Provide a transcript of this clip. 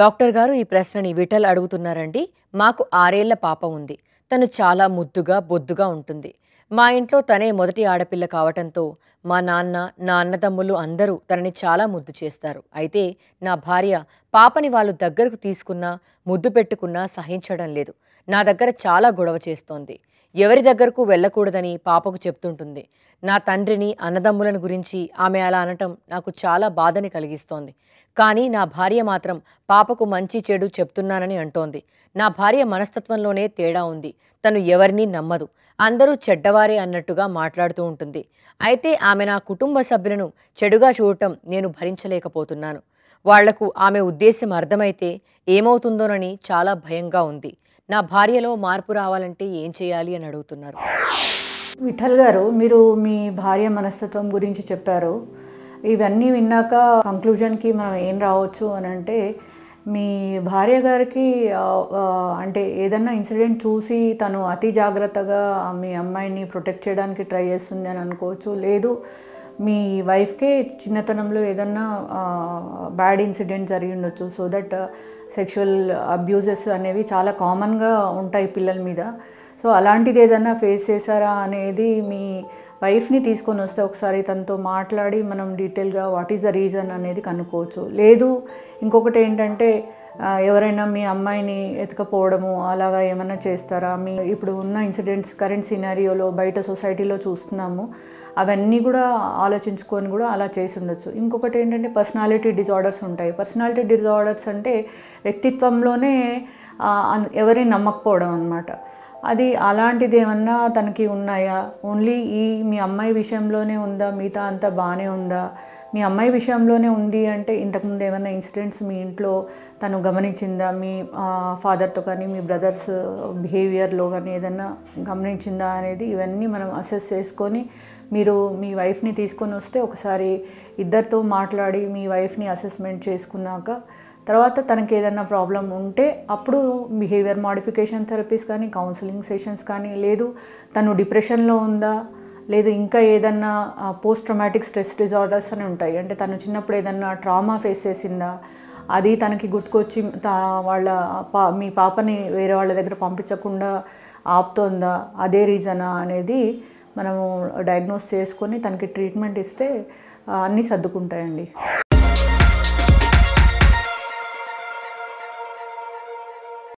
doctor గారు ఈ ప్రశ్నని విఠల్ అడుగుతున్నారండి మాకు ఆరేళ్ల పాప ఉంది తను చాలా ముద్దుగా బొద్దుగా ఉంటుంది మా ఇంట్లో తనే మొదటి ఆడపిల్ల కావటంతో మా నాన్న నా అన్నదమ్ములు అందరూ తనని చాలా ముద్దు చేస్తారు అయితే నా భార్య పాపని వాళ్ళు దగ్గరకు తీసుకున్నా ముద్దు పెట్టుకున్నా సహించడం లేదు నా దగ్గర చాలా గొడవ చేస్తోంది ఎవరి దగ్గరకు వెళ్ళకూడదని పాపకు చెప్తుంటుంది నా తండ్రిని అన్నదమ్ములను గురించి ఆమె అలా అనటం నాకు చాలా బాధని కలిగిస్తోంది కానీ నా భార్య మాత్రం పాపకు మంచి చెడు చెప్తున్నానని అంటోంది నా భార్య మనస్తత్వంలోనే తేడా ఉంది తను ఎవరినీ నమ్మదు అందరూ చెడ్డవారే అన్నట్టుగా మాట్లాడుతూ ఉంటుంది అయితే ఆమె నా కుటుంబ సభ్యులను చెడుగా చూడటం నేను భరించలేకపోతున్నాను వాళ్లకు ఆమె ఉద్దేశం అర్థమైతే ఏమవుతుందోనని చాలా భయంగా ఉంది నా భార్యలో మార్పు రావాలంటే ఏం చేయాలి అని అడుగుతున్నారు విఠల్ గారు మీరు మీ భార్య మనస్తత్వం గురించి చెప్పారు ఇవన్నీ విన్నాక కంక్లూజన్కి మనం ఏం రావచ్చు అని అంటే మీ భార్య గారికి అంటే ఏదన్నా ఇన్సిడెంట్ చూసి తను అతి జాగ్రత్తగా మీ అమ్మాయిని ప్రొటెక్ట్ చేయడానికి ట్రై చేస్తుంది అని అనుకోవచ్చు లేదు మీ వైఫ్కే చిన్నతనంలో ఏదన్నా బ్యాడ్ ఇన్సిడెంట్ జరిగి ఉండొచ్చు సో దట్ సెక్షువల్ అబ్యూజెస్ అనేవి చాలా కామన్గా ఉంటాయి పిల్లల మీద సో అలాంటిది ఏదైనా ఫేస్ చేశారా అనేది మీ వైఫ్ని తీసుకొని వస్తే ఒకసారి తనతో మాట్లాడి మనం డీటెయిల్గా వాట్ ఈస్ ద రీజన్ అనేది కనుక్కోవచ్చు లేదు ఇంకొకటి ఏంటంటే ఎవరైనా మీ అమ్మాయిని ఎతకపోవడము అలాగా ఏమైనా చేస్తారా మీ ఇప్పుడు ఉన్న ఇన్సిడెంట్స్ కరెంట్ సినారియోలో బయట సొసైటీలో చూస్తున్నాము అవన్నీ కూడా ఆలోచించుకొని కూడా అలా చేసి ఉండొచ్చు ఇంకొకటి ఏంటంటే పర్సనాలిటీ డిజార్డర్స్ ఉంటాయి పర్సనాలిటీ డిజార్డర్స్ అంటే వ్యక్తిత్వంలోనే ఎవరిని నమ్మకపోవడం అనమాట అది అలాంటిది ఏమన్నా తనకి ఉన్నాయా ఓన్లీ ఈ మీ అమ్మాయి విషయంలోనే ఉందా మిగతా అంతా బాగానే ఉందా మీ అమ్మాయి విషయంలోనే ఉంది అంటే ఇంతకుముందు ఏమైనా ఇన్సిడెంట్స్ మీ ఇంట్లో తను గమనించిందా మీ ఫాదర్తో కానీ మీ బ్రదర్స్ బిహేవియర్లో కానీ ఏదన్నా గమనించిందా అనేది ఇవన్నీ మనం అసెస్ చేసుకొని మీరు మీ వైఫ్ని తీసుకొని వస్తే ఒకసారి ఇద్దరితో మాట్లాడి మీ వైఫ్ని అసెస్మెంట్ చేసుకున్నాక తర్వాత తనకి ఏదైనా ప్రాబ్లం ఉంటే అప్పుడు బిహేవియర్ మోడిఫికేషన్ థెరపీస్ కానీ కౌన్సిలింగ్ సెషన్స్ కానీ లేదు తను డిప్రెషన్లో ఉందా లేదు ఇంకా ఏదన్నా పోస్ట్ ట్రామాటిక్ స్ట్రెస్ డిజార్డర్స్ అని ఉంటాయి అంటే తను చిన్నప్పుడు ఏదన్నా ట్రామా ఫేస్ చేసిందా అది తనకి గుర్తుకొచ్చి వాళ్ళ పా మీ పాపని వేరే వాళ్ళ దగ్గర పంపించకుండా ఆపుతోందా అదే రీజనా అనేది మనము డయాగ్నోస్ చేసుకొని తనకి ట్రీట్మెంట్ ఇస్తే అన్నీ సర్దుకుంటాయండి